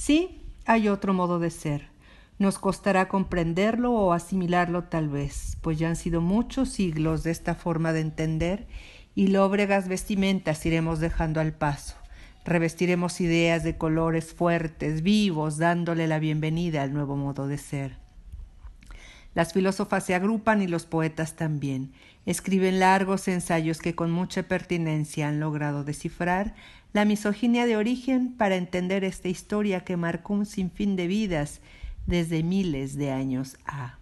Sí, hay otro modo de ser. Nos costará comprenderlo o asimilarlo tal vez, pues ya han sido muchos siglos de esta forma de entender y lóbregas vestimentas iremos dejando al paso. Revestiremos ideas de colores fuertes, vivos, dándole la bienvenida al nuevo modo de ser. Las filósofas se agrupan y los poetas también. Escriben largos ensayos que con mucha pertinencia han logrado descifrar la misoginia de origen para entender esta historia que marcó un sinfín de vidas desde miles de años a.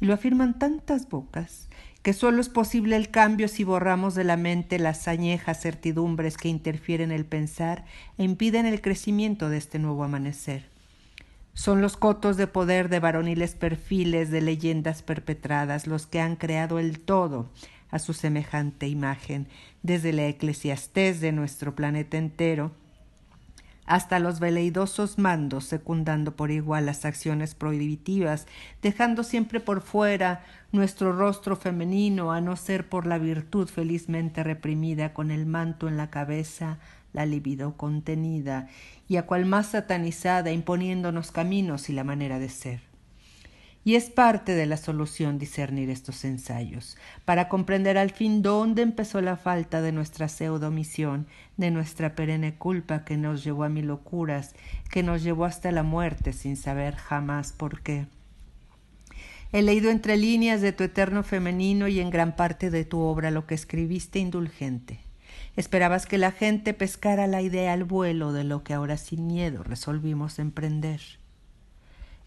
Y lo afirman tantas bocas que solo es posible el cambio si borramos de la mente las añejas certidumbres que interfieren el pensar e impiden el crecimiento de este nuevo amanecer. Son los cotos de poder de varoniles perfiles de leyendas perpetradas los que han creado el todo a su semejante imagen, desde la eclesiastés de nuestro planeta entero hasta los veleidosos mandos, secundando por igual las acciones prohibitivas, dejando siempre por fuera nuestro rostro femenino, a no ser por la virtud felizmente reprimida con el manto en la cabeza la libido contenida, y a cual más satanizada imponiéndonos caminos y la manera de ser. Y es parte de la solución discernir estos ensayos, para comprender al fin dónde empezó la falta de nuestra pseudomisión, de nuestra perenne culpa que nos llevó a mil locuras, que nos llevó hasta la muerte sin saber jamás por qué. He leído entre líneas de tu eterno femenino y en gran parte de tu obra lo que escribiste indulgente. Esperabas que la gente pescara la idea al vuelo de lo que ahora sin miedo resolvimos emprender.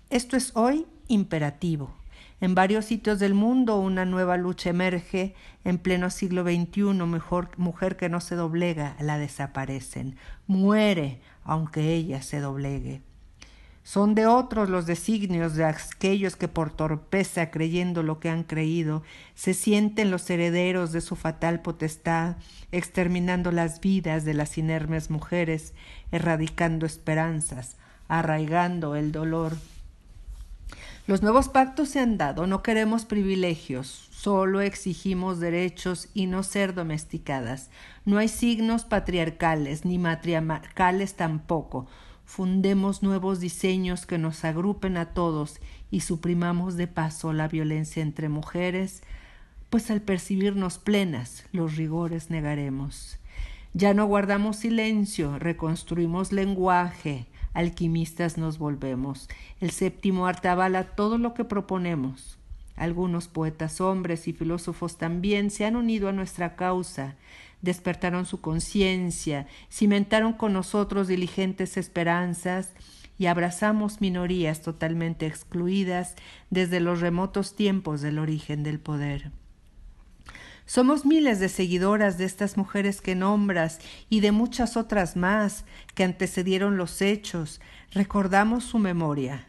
Esto es hoy imperativo. En varios sitios del mundo una nueva lucha emerge. En pleno siglo XXI, mejor mujer que no se doblega, la desaparecen. Muere, aunque ella se doblegue. Son de otros los designios de aquellos que por torpeza, creyendo lo que han creído, se sienten los herederos de su fatal potestad, exterminando las vidas de las inermes mujeres, erradicando esperanzas, arraigando el dolor. Los nuevos pactos se han dado, no queremos privilegios, solo exigimos derechos y no ser domesticadas. No hay signos patriarcales ni matriarcales tampoco fundemos nuevos diseños que nos agrupen a todos y suprimamos de paso la violencia entre mujeres, pues al percibirnos plenas los rigores negaremos. Ya no guardamos silencio, reconstruimos lenguaje, alquimistas nos volvemos. El séptimo arte todo lo que proponemos. Algunos poetas hombres y filósofos también se han unido a nuestra causa, despertaron su conciencia, cimentaron con nosotros diligentes esperanzas, y abrazamos minorías totalmente excluidas desde los remotos tiempos del origen del poder. Somos miles de seguidoras de estas mujeres que nombras y de muchas otras más que antecedieron los hechos. Recordamos su memoria,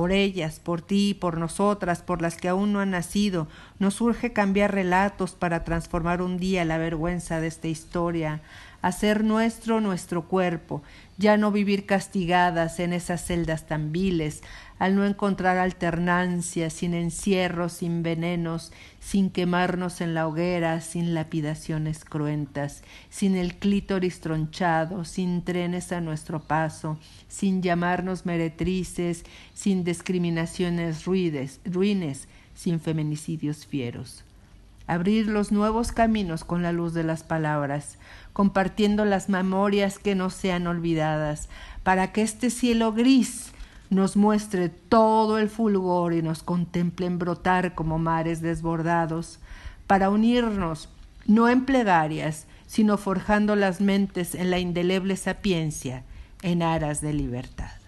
por ellas, por ti, por nosotras, por las que aún no han nacido. Nos urge cambiar relatos para transformar un día la vergüenza de esta historia hacer nuestro nuestro cuerpo, ya no vivir castigadas en esas celdas tan viles, al no encontrar alternancia, sin encierros, sin venenos, sin quemarnos en la hoguera, sin lapidaciones cruentas, sin el clítoris tronchado, sin trenes a nuestro paso, sin llamarnos meretrices, sin discriminaciones ruides, ruines, sin feminicidios fieros abrir los nuevos caminos con la luz de las palabras, compartiendo las memorias que no sean olvidadas, para que este cielo gris nos muestre todo el fulgor y nos contemplen brotar como mares desbordados, para unirnos no en plegarias, sino forjando las mentes en la indeleble sapiencia, en aras de libertad.